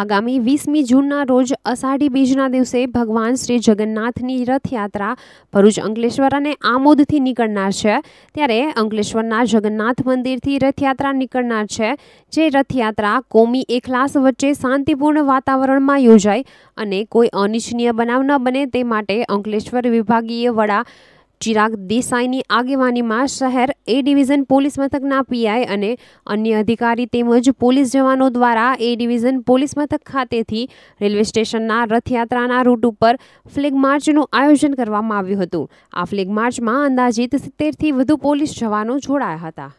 આગામી વીસમી જૂનના રોજ અષાઢી બીજના દિવસે ભગવાન શ્રી જગન્નાથની રથયાત્રા ભરૂચ અંકલેશ્વર અને આમોદથી નીકળનાર છે ત્યારે અંકલેશ્વરના જગન્નાથ મંદિરથી રથયાત્રા નીકળનાર છે જે રથયાત્રા કોમી એખલાસ વચ્ચે શાંતિપૂર્ણ વાતાવરણમાં યોજાય અને કોઈ અનિચ્છનીય બનાવ ન બને તે માટે અંકલેશ્વર વિભાગીય વડા ચિરાગ દેસાઈની આગેવાનીમાં શહેર એ ડિવિઝન પોલીસ મથકના પીઆઈ અને અન્ય અધિકારી તેમજ પોલીસ જવાનો દ્વારા એ ડિવિઝન પોલીસ મથક ખાતેથી રેલવે સ્ટેશનના રથયાત્રાના રૂટ ઉપર ફ્લેગ માર્ચનું આયોજન કરવામાં આવ્યું હતું આ ફ્લેગ માર્ચમાં અંદાજિત સિત્તેરથી વધુ પોલીસ જવાનો જોડાયા હતા